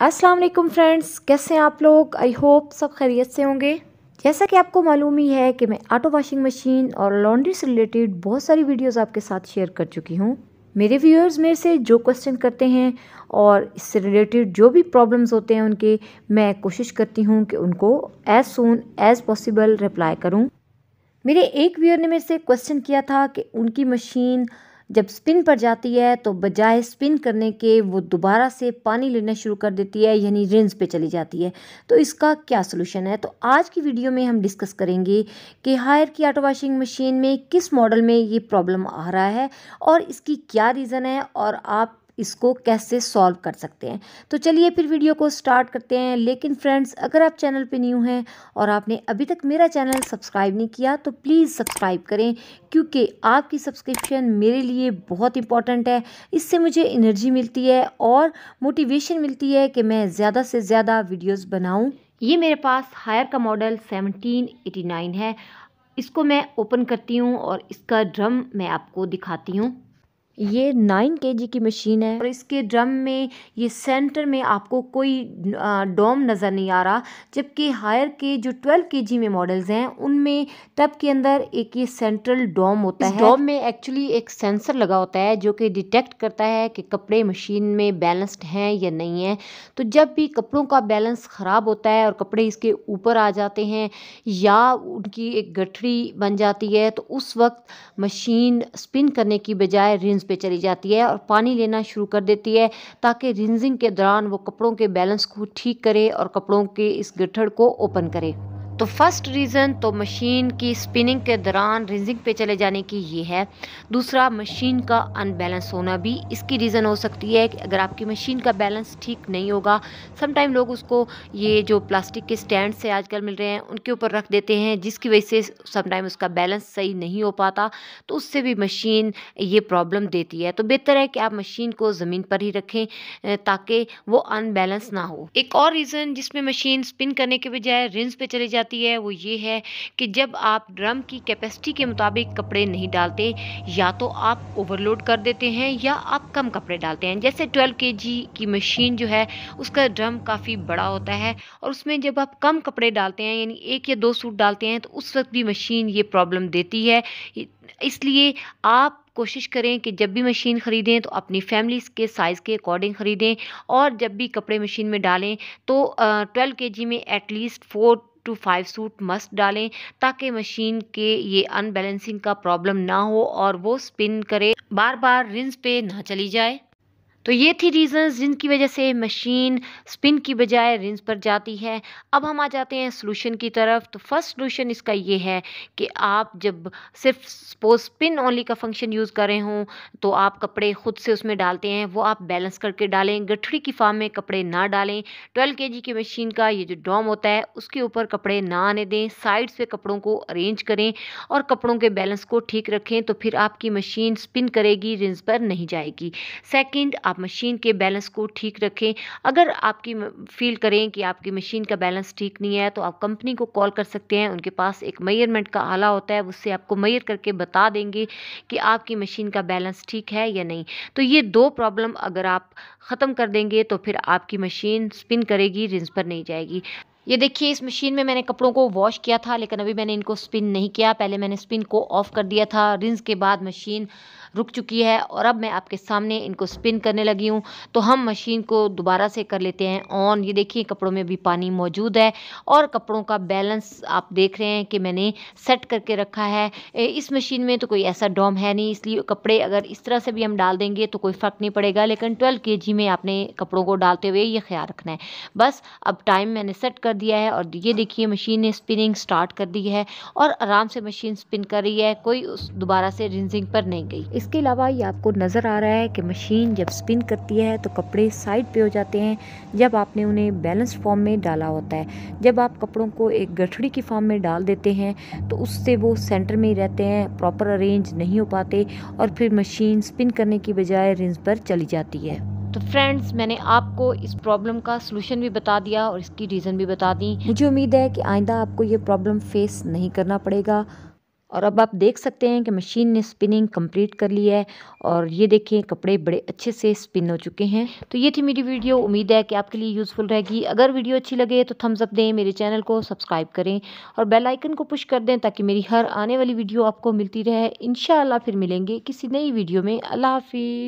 अस्सलाम वालेकुम फ्रेंड्स कैसे हैं आप लोग आई होप सब खैरियत से होंगे जैसा कि आपको मालूम ही है कि मैं आटो वॉशिंग मशीन और लॉन्ड्री से रिलेटेड बहुत सारी वीडियोस आपके साथ शेयर कर चुकी हूँ मेरे व्यूअर्स मेरे से जो क्वेश्चन करते हैं और इससे रिलेटेड जो भी प्रॉब्लम्स होते हैं उनके मैं कोशिश करती हूँ कि उनको as soon as possible reply करूँ मेरे एक व्यूअर ने मेरे से क्वेश्चन किया था कि उनकी मशीन जब स्पिन पर जाती है तो बजाय स्पिन करने के वो दोबारा से पानी लेना शुरू कर देती है यानी रिंस पे चली जाती है तो इसका क्या सोल्यूशन है तो आज की वीडियो में हम डिस्कस करेंगे कि हायर की ऑटो वॉशिंग मशीन में किस मॉडल में ये प्रॉब्लम आ रहा है और इसकी क्या रीज़न है और आप इसको कैसे सॉल्व कर सकते हैं तो चलिए फिर वीडियो को स्टार्ट करते हैं लेकिन फ्रेंड्स अगर आप चैनल पे न्यू हैं और आपने अभी तक मेरा चैनल सब्सक्राइब नहीं किया तो प्लीज़ सब्सक्राइब करें क्योंकि आपकी सब्सक्रिप्शन मेरे लिए बहुत इंपॉर्टेंट है इससे मुझे इनर्जी मिलती है और मोटिवेशन मिलती है कि मैं ज़्यादा से ज़्यादा वीडियोस बनाऊं ये मेरे पास हायर का मॉडल 1789 है इसको मैं ओपन करती हूँ और इसका ड्रम मैं आपको दिखाती हूँ ये नाइन के की मशीन है और इसके ड्रम में ये सेंटर में आपको कोई डोम नज़र नहीं आ रहा जबकि हायर के जो ट्वेल्व के में मॉडल्स हैं उनमें टब के अंदर एक ये सेंट्रल डोम होता है डोम में एक्चुअली एक सेंसर लगा होता है जो कि डिटेक्ट करता है कि कपड़े मशीन में बैलेंस्ड हैं या नहीं है तो जब भी कपड़ों का बैलेंस ख़राब होता है और कपड़े इसके ऊपर आ जाते हैं या उनकी एक गठरी बन जाती है तो उस वक्त मशीन स्पिन करने की बजाय रिंस पे चली जाती है और पानी लेना शुरू कर देती है ताकि रिंजिंग के दौरान वो कपड़ों के बैलेंस को ठीक करे और कपड़ों के इस गठड़ को ओपन करे तो फर्स्ट रीज़न तो मशीन की स्पिनिंग के दौरान रिंजिंग पे चले जाने की ये है दूसरा मशीन का अनबैलेंस होना भी इसकी रीज़न हो सकती है कि अगर आपकी मशीन का बैलेंस ठीक नहीं होगा समटाइम लोग उसको ये जो प्लास्टिक के स्टैंड से आजकल मिल रहे हैं उनके ऊपर रख देते हैं जिसकी वजह से समटाइम उसका बैलेंस सही नहीं हो पाता तो उससे भी मशीन ये प्रॉब्लम देती है तो बेहतर है कि आप मशीन को ज़मीन पर ही रखें ताकि वो अनबैलेंस ना हो एक और रीज़न जिसमें मशीन स्पिन करने के बजाय रिंस पर चले जाती जाती है वो ये है कि जब आप ड्रम की कैपेसिटी के मुताबिक कपड़े नहीं डालते या तो आप ओवरलोड कर देते हैं या आप कम कपड़े डालते हैं जैसे 12 के की मशीन जो है उसका ड्रम काफ़ी बड़ा होता है और उसमें जब आप कम कपड़े डालते हैं यानी एक या दो सूट डालते हैं तो उस वक्त भी मशीन ये प्रॉब्लम देती है इसलिए आप कोशिश करें कि जब भी मशीन ख़रीदें तो अपनी फैमिली के साइज़ के अकॉर्डिंग ख़रीदें और जब भी कपड़े मशीन में डालें तो ट्वेल्व के जी में at least four to five suit must डालें ताकि मशीन के ये अनबैलेंसिंग का प्रॉब्लम ना हो और वो स्पिन करे बार बार रिंस पे ना चली जाए तो ये थी रीज़न्स जिनकी वजह से मशीन स्पिन की बजाय रिंस पर जाती है अब हम आ जाते हैं सोल्यूशन की तरफ तो फर्स्ट सोलूशन इसका ये है कि आप जब सिर्फ सपोज स्पिन ओनली का फंक्शन यूज़ कर रहे हों तो आप कपड़े खुद से उसमें डालते हैं वो आप बैलेंस करके डालें गठड़ी की फार्म में कपड़े ना डालें ट्वेल्व के की मशीन का ये जो डॉम होता है उसके ऊपर कपड़े ना आने दें साइड्स पे कपड़ों को अरेंज करें और कपड़ों के बैलेंस को ठीक रखें तो फिर आपकी मशीन स्पिन करेगी रिंस पर नहीं जाएगी सेकेंड आप मशीन के बैलेंस को ठीक रखें अगर आपकी फील करें कि आपकी मशीन का बैलेंस ठीक नहीं है तो आप कंपनी को कॉल कर सकते हैं उनके पास एक मयरमेंट का आला होता है उससे आपको मयर करके बता देंगे कि आपकी मशीन का बैलेंस ठीक है या नहीं तो ये दो प्रॉब्लम अगर आप ख़त्म कर देंगे तो फिर आपकी मशीन स्पिन करेगी रिंस पर नहीं जाएगी ये देखिए इस मशीन में मैंने कपड़ों को वॉश किया था लेकिन अभी मैंने इनको स्पिन नहीं किया पहले मैंने स्पिन को ऑफ़ कर दिया था रिंस के बाद मशीन रुक चुकी है और अब मैं आपके सामने इनको स्पिन करने लगी हूँ तो हम मशीन को दोबारा से कर लेते हैं ऑन ये देखिए कपड़ों में भी पानी मौजूद है और कपड़ों का बैलेंस आप देख रहे हैं कि मैंने सेट करके रखा है इस मशीन में तो कोई ऐसा डॉम है नहीं इसलिए कपड़े अगर इस तरह से भी हम डाल देंगे तो कोई फ़र्क नहीं पड़ेगा लेकिन ट्वेल्व के में आपने कपड़ों को डालते हुए ये ख्याल रखना है बस अब टाइम मैंने सेट कर दिया है और ये देखिए मशीन ने स्पिनिंग स्टार्ट कर दी है और आराम से मशीन स्पिन कर रही है कोई उस दोबारा से रिंजिंग पर नहीं गई इसके अलावा ये आपको नज़र आ रहा है कि मशीन जब स्पिन करती है तो कपड़े साइड पे हो जाते हैं जब आपने उन्हें बैलेंस्ड फॉर्म में डाला होता है जब आप कपड़ों को एक गठड़ी की फॉर्म में डाल देते हैं तो उससे वो सेंटर में ही रहते हैं प्रॉपर अरेंज नहीं हो पाते और फिर मशीन स्पिन करने की बजाय रिंज पर चली जाती है तो फ्रेंड्स मैंने आपको इस प्रॉब्लम का सलूशन भी बता दिया और इसकी रीज़न भी बता दी मुझे उम्मीद है कि आइंदा आपको ये प्रॉब्लम फेस नहीं करना पड़ेगा और अब आप देख सकते हैं कि मशीन ने स्पिनिंग कंप्लीट कर ली है और ये देखें कपड़े बड़े अच्छे से स्पिन हो चुके हैं तो ये थी मेरी वीडियो उम्मीद है कि आपके लिए यूज़फुल रहेगी अगर वीडियो अच्छी लगे तो थम्स अप दें मेरे चैनल को सब्सक्राइब करें और बेल आइकन को पुश कर दें ताकि मेरी हर आने वाली वीडियो आपको मिलती रहे इन फिर मिलेंगे किसी नई वीडियो में अल्लाह हाफि